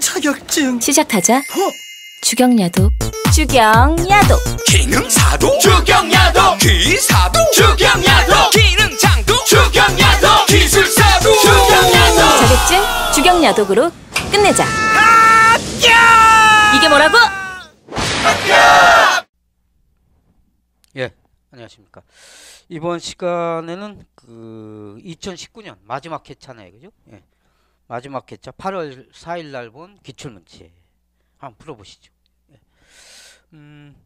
자격증 시작하자 어? 주경야도 주경야도 기능사도 주경야도 기사도 주경야도 기능장도 주경야도 기술사도 주경야도 자격증 주경야독으로 끝내자 이게 뭐라고? 예 안녕하십니까 이번 시간에는 그 2019년 마지막 회차네 그죠? 예. 마지막 개차 8월 4일 날 본 기출문제 한번 풀어보시죠. 예. 음,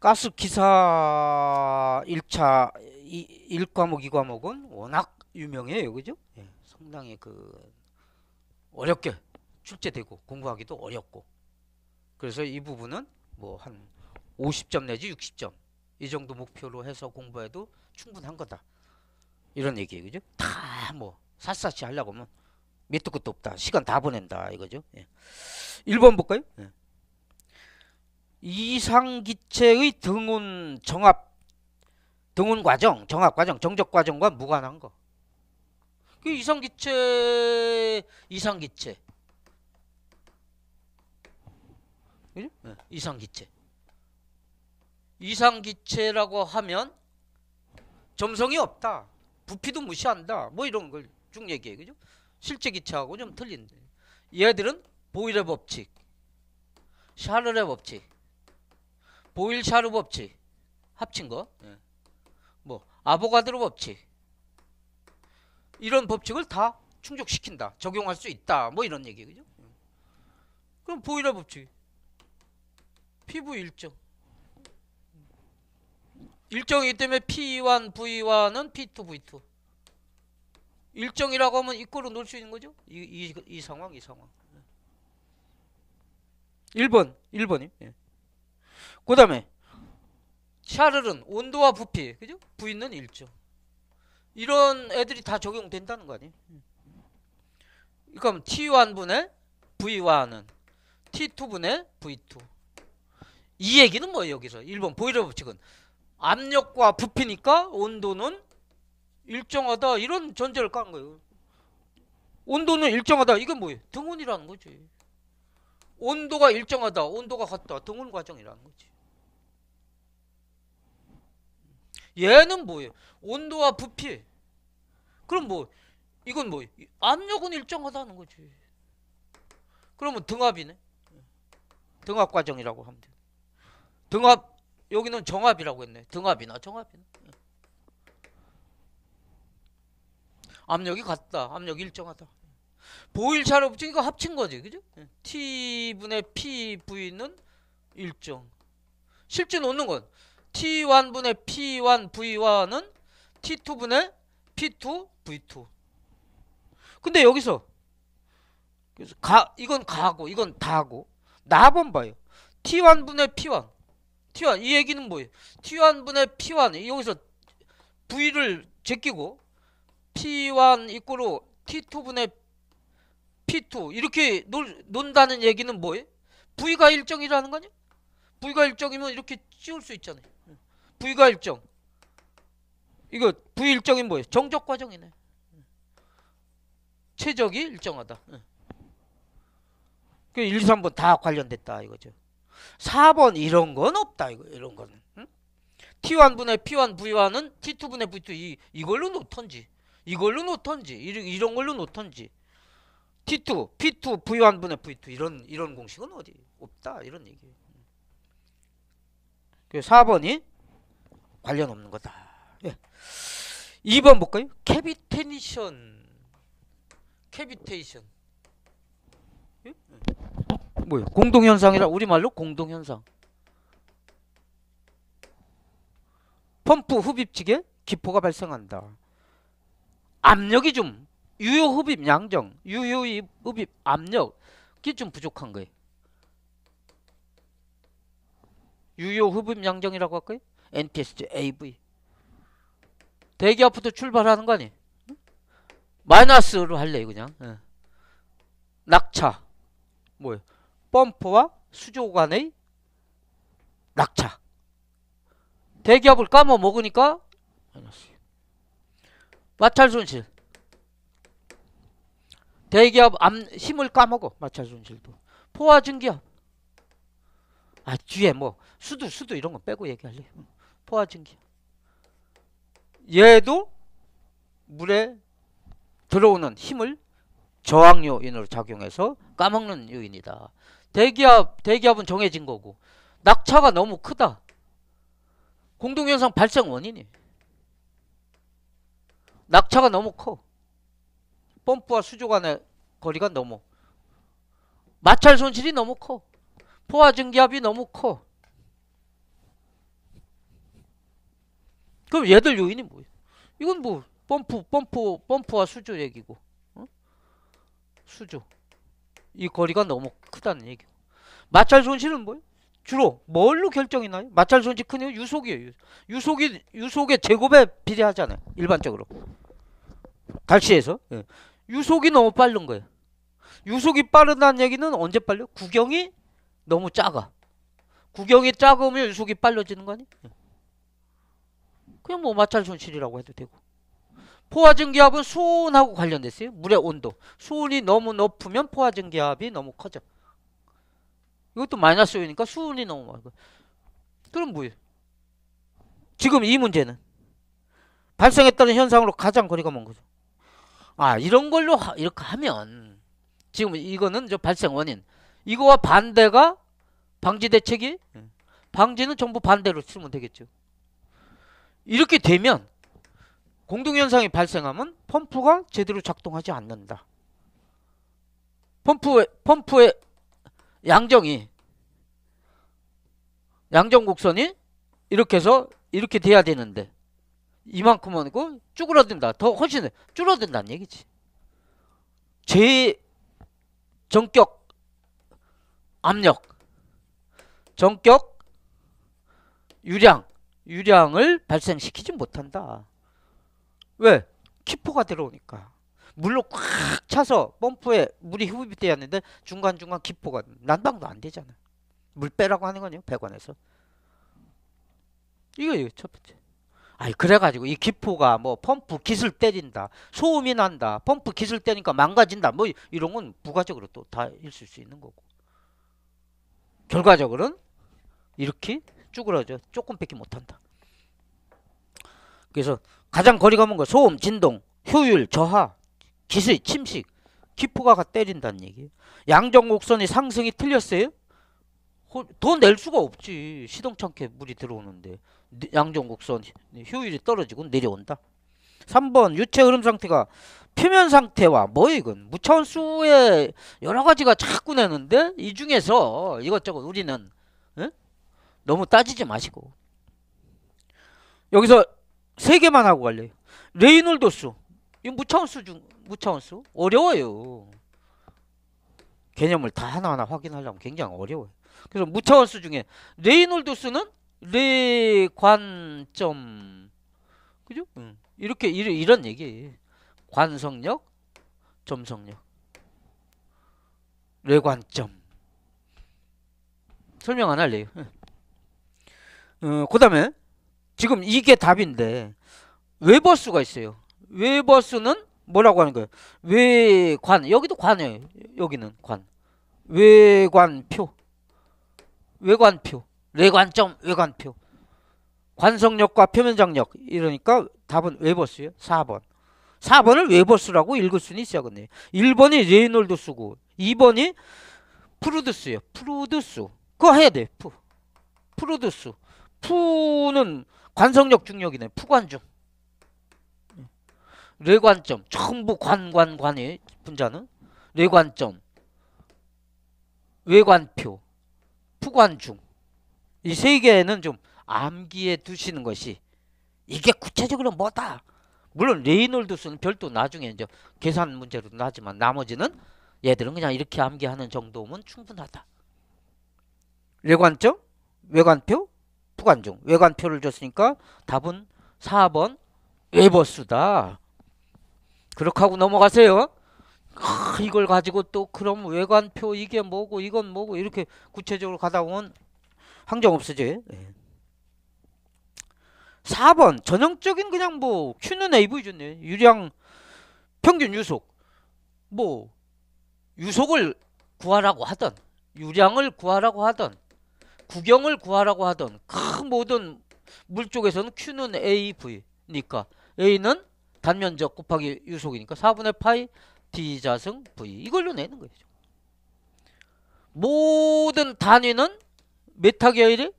가스 기사 1차 1과목 2과목은 워낙 유명해요. 그죠? 예, 상당히 그 어렵게 출제되고 공부하기도 어렵고 그래서 이 부분은 뭐 한 50점 내지 60점 이 정도 목표로 해서 공부해도 충분한 거다. 이런 얘기예요. 그죠? 다뭐 샅샅이 하려고 하면 밑도 끝도 없다. 시간 다 보낸다 이거죠. 예. 1번 볼까요? 예. 이상기체의 등운 정합 등운 과정, 정합 과정, 정적 과정과 무관한 거. 그 이상기체 이상기체 그죠? 네. 이상기체 이상기체라고 하면 점성이 없다 부피도 무시한다 뭐 이런 걸쭉 얘기해. 그죠? 실제 기체하고 좀 틀린데. 얘들은 보일의 법칙, 샤를의 법칙, 보일 샤르 법칙 합친 거. 예. 뭐, 아보가드로 법칙. 이런 법칙을 다 충족시킨다. 적용할 수 있다. 뭐 이런 얘기 그죠? 그럼 보일의 법칙. 피부 일정. 일정이기 때문에 P1, V1은 P2, V2. 일정이라고 하면 이꼴로 놓을 수 있는 거죠? 이, 이, 이 상황, 이 상황. 1번, 예. 1번이. 예. 그 다음에, 샤를은 온도와 부피, 그죠? 부있는 일정. 이런 애들이 다 적용된다는 거 아니에요? 그럼 T1분의 V1은 T2분의 V2. 이 얘기는 뭐예요, 여기서? 1번, 보일러 법칙은. 압력과 부피니까 온도는 일정하다 이런 전제를 깐 거예요. 온도는 일정하다 이건 뭐예요? 등온이라는 거지. 온도가 일정하다 온도가 같다 등온 과정이라는 거지. 얘는 뭐예요? 온도와 부피. 그럼 뭐 이건 뭐 압력은 일정하다는 거지. 그러면 등압이네. 등압 과정이라고 하면 돼. 등압 여기는 정압이라고 했네. 등압이나 정압이나. 압력이 같다. 압력이 일정하다. 보일차로 붙이니 합친 거지. 그죠? 예. T분의 PV는 일정. 실제 놓는 건 T1분의 P1, V1은 T2분의 P2, V2. 근데 여기서 그래서 가 이건 가고 이건 다고 나번 봐요. T1분의 P1. T1 이 얘기는 뭐예요? T1분의 P1 여기서 V를 제끼고 T1 입구로 T2분의 P2 이렇게 놀, 논다는 얘기는 뭐예요? V가 일정이라는 거냐? V가 일정이면 이렇게 씌울 수 있잖아요. V가 일정. 이거 V 일정이 뭐예요? 정적 과정이네. 최적이 일정하다. 그 1, 3번 다 관련됐다 이거죠. 4번 이런 건 없다 이거 이런 거는. 응? T1분의 P1 V1은 T2분의 V2 이, 이걸로 놓던지 이걸로 놓던지 이런, 이런 걸로 놓던지 T2, P2, V1 분의 V2 이런 이런 공식은 어디 없다 이런 얘기예요. 그 4번이 관련 없는 거다. 예. 2번 볼까요? 캐비테니션 캐비테이션 예? 뭐요? 공동현상이라 우리말로 공동현상 펌프 흡입측에 기포가 발생한다. 압력이 좀 유효흡입 양정, 유효흡입 압력 그게 좀 부족한 거예요. 유효흡입 양정이라고 할까요? NTST AV 대기 아프도 출발하는 거 아니에요? 마이너스로 할래요 그냥 예. 낙차 뭐예요? 펌프와 수조 간의 낙차 대기압을 까먹으니까 마이너스 마찰 손실 대기업 암, 힘을 까먹어 마찰 손실도 포화 증기업 아 뒤에 뭐수도수도 이런 거 빼고 얘기할래 포화 증기업 얘도 물에 들어오는 힘을 저항 요인으로 작용해서 까먹는 요인이다. 대기업, 대기업은 정해진 거고 낙차가 너무 크다. 공동현상 발생 원인이 낙차가 너무 커. 펌프와 수조 간의 거리가 너무. 마찰 손실이 너무 커. 포화 증기압이 너무 커. 그럼 얘들 요인이 뭐예요? 이건 뭐 펌프, 펌프, 펌프와 수조 얘기고. 어? 수조. 이 거리가 너무 크다는 얘기고. 마찰 손실은 뭐예요? 주로 뭘로 결정이 나요? 마찰 손실 큰 이유 유속이에요. 유속이 유속의 제곱에 비례하잖아요. 일반적으로. 갈시에서 예. 유속이 너무 빠른 거예요. 유속이 빠르다는 얘기는 언제 빨려? 구경이 너무 작아. 구경이 작으면 유속이 빨라지는 거 아니? 예. 그냥 뭐 마찰 손실이라고 해도 되고. 포화 증기압은 수온하고 관련됐어요. 물의 온도. 수온이 너무 높으면 포화 증기압이 너무 커져. 이것도 마이너스 요니까 수온이 너무 많고. 그럼 뭐예요? 지금 이 문제는 발생했다는 현상으로 가장 거리가 먼 거죠. 아 이런 걸로 하, 이렇게 하면 지금 이거는 저 발생 원인 이거와 반대가 방지 대책이 음. 방지는 전부 반대로 쓰면 되겠죠. 이렇게 되면 공동현상이 발생하면 펌프가 제대로 작동하지 않는다. 펌프의, 펌프의 양정이, 양정 곡선이 이렇게 해서 이렇게 돼야 되는데 이만큼은 아니고 쭈그러든다. 더 훨씬 줄어든다는 얘기지. 제정격 압력, 정격 유량, 유량을 발생시키지 못한다. 왜? 키포가 들어오니까. 물로 꽉 차서 펌프에 물이 흡입이 되었는데 중간중간 기포가 난방도 안 되잖아. 요물 빼라고 하는 거아니에요 배관에서. 이거 이거 첫 번째. 아니 그래가지고 이 기포가 뭐 펌프 기술 때린다 소음이 난다 펌프 기술 때니까 망가진다 뭐 이런 건 부가적으로 또 다 있을 수 있는 거고 결과적으로는 이렇게 쭈그러져 조금 뺏기 못한다 그래서 가장 거리가 먼 거 소음 진동 효율 저하 기술 침식 기포가 때린다는 얘기 양정 곡선이 상승이 틀렸어요 더낼 수가 없지 시동찮게 물이 들어오는데 네, 양전곡선 효율이 떨어지고 내려온다. 3번 유체 흐름 상태가 표면 상태와 뭐 이건 무차원수의 여러 가지가 자꾸 내는데 이 중에서 이것저것 우리는 에? 너무 따지지 마시고 여기서 세 개만 하고 갈래요. 레이놀드 수. 이 무차원수 중 무차원수 어려워요. 개념을 다 하나하나 확인하려면 굉장히 어려워요. 그래서 무차원수 중에 레이놀드 수는 레관점 그죠? 응. 이렇게 이런 이 얘기 관성력 점성력 레관점 설명 안 할래요 어, 그 다음에 지금 이게 답인데 외버수가 있어요 외버수는 뭐라고 하는 거예요 외관 여기도 관이에요 여기는 관 외관표 외관표 뇌관점 외관표 관성력과 표면장력 이러니까 답은 웨버스예요 4번 4번을 웨버스라고 읽을 수는 있어요 근데 1번이 레이놀드 수고 2번이 프루드스예요 프루드스 그거 해야 돼 푸. 프루드스 푸는 관성력 중력이네 푸관중 뇌관점 전부 관관관의 분자는 뇌관점 외관표 푸관중 이세 개는 좀암기에 두시는 것이 이게 구체적으로 뭐다. 물론 레이놀드수는 별도 나중에 이제 계산 문제로 나지만 나머지는 얘들은 그냥 이렇게 암기하는 정도면 충분하다. 외관점, 외관표, 부관중. 외관표를 줬으니까 답은 4번 외버수다. 그렇게 하고 넘어가세요. 아, 이걸 가지고 또 그럼 외관표 이게 뭐고 이건 뭐고 이렇게 구체적으로 가다 보면 항정 없으지. 예. 4번 전형적인 그냥 뭐 Q는 AV 좋네. 유량 평균 유속. 뭐 유속을 구하라고 하던 유량을 구하라고 하던 구경을 구하라고 하던 큰 모든 물 쪽에서는 Q는 AV니까 A는 단면적 곱하기 유속이니까 4분의 파이 D자승 V 이걸로 내는 거죠 모든 단위는 메타계열이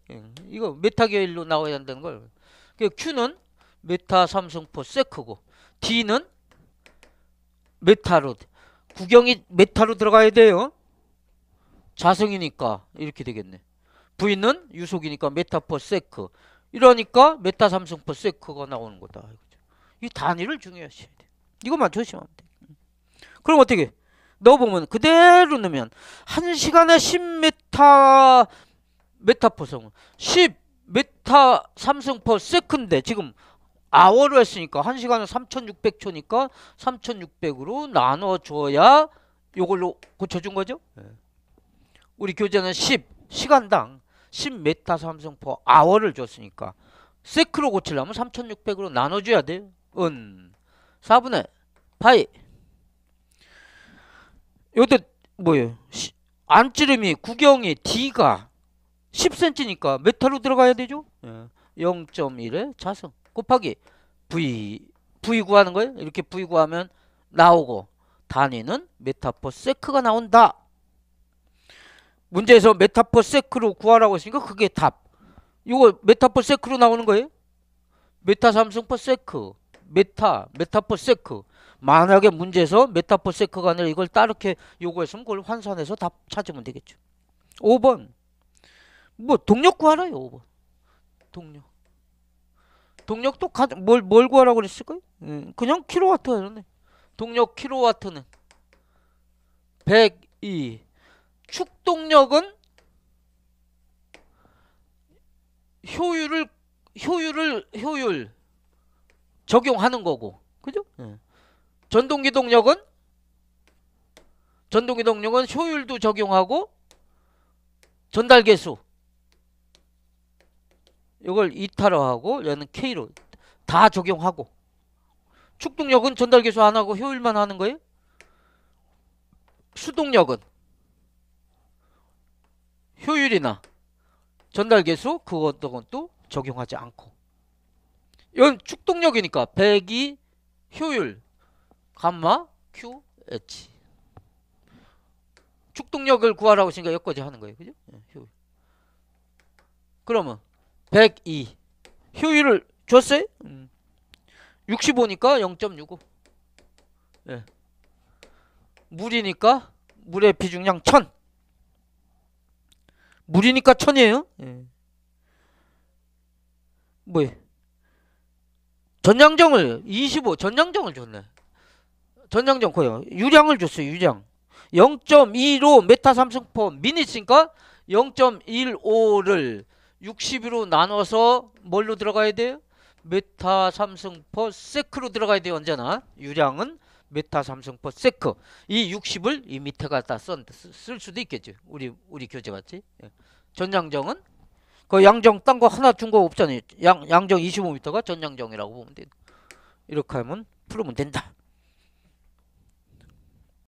이거 메타계열로 나와야 된다는 걸. 그 Q는 메타 삼성포 세크고 D는 메타로 구경이 메타로 들어가야 돼요. 자성이니까 이렇게 되겠네. V는 유속이니까 메타포 세크. 이러니까 메타 삼성포 세크가 나오는 거다. 이 단위를 중요시해야 돼. 이것만 조심하면 돼. 그럼 어떻게? 넣어보면 그대로 넣으면 한 시간에 10m 메타포성 10 메타 삼성퍼 세컨데 지금 아워로 했으니까 1시간은 3600초니까 3600으로 나눠줘야 요걸로 고쳐준 거죠. 네. 우리 교재는 10 시간당 10 메타 삼성퍼 아워를 줬으니까 세크로 고치려면 3600으로 나눠줘야 돼요. 은 4분의 파이 요때 뭐예요? 안찌름이 구경이 D가 10cm니까 메 타로 들어가야 되죠? 0.1의 예, 자승 곱하기 V V 구하는 거예요. 이렇게 V 구하면 나오고 단위는 메타포 세크가 나온다. 문제에서 메타포 세크로 구하라고 했으니까 그게 답. 이거 메타포 세크로 나오는 거예요. 메타 삼성포 세크 메타 메타포 세크 만약에 문제에서 메타포 세크가 아니라 이걸 따르게 요구했으면 그걸 환산해서 답 찾으면 되겠죠. 5번 뭐 동력 구하라요 5번 뭐. 동력 동력도 가, 뭘, 뭘 구하라고 그랬을까요? 음, 예, 그냥 킬로와트 하는네 동력 킬로와트는 102 축동력은 효율을 효율을 효율 적용하는 거고 그죠? 네. 예. 전동기동력은 전동기동력은 효율도 적용하고 전달계수 이걸 이타로 하고 얘는 K로 다 적용하고 축동력은 전달 계수 안 하고 효율만 하는 거예요? 수동력은 효율이나 전달 계수 그것도 또 적용하지 않고 이건 축동력이니까 102 효율 감마 QH 축동력을 구하라고 했으니까 여기까지 하는 거예요. 그죠? 예, 효율. 그러면 102 효율을 줬어요? 음. 65니까 0.65 예. 물이니까 물의 비중량 1000 물이니까 1000이에요 예. 뭐예 요 전량정을 25 전량정을 줬네 전량정 고요 유량을 줬어요 유량 0.25 메타 삼성폼 미니스니까 0.15를 60으로 나눠서 뭘로 들어가야 돼요? 메타 삼성 퍼 세크로 들어가야 돼요. 언제나 유량은 메타 삼성 퍼 세크. 이 60을 이 밑에 갖다 쓴, 쓸 수도 있겠죠. 우리 우리 교재 맞지? 예. 전장정은그 양정 딴거 하나 준 거 없잖아요. 양 양정 25m가 전장정이라고 보면 돼. 이렇게 하면 풀으면 된다.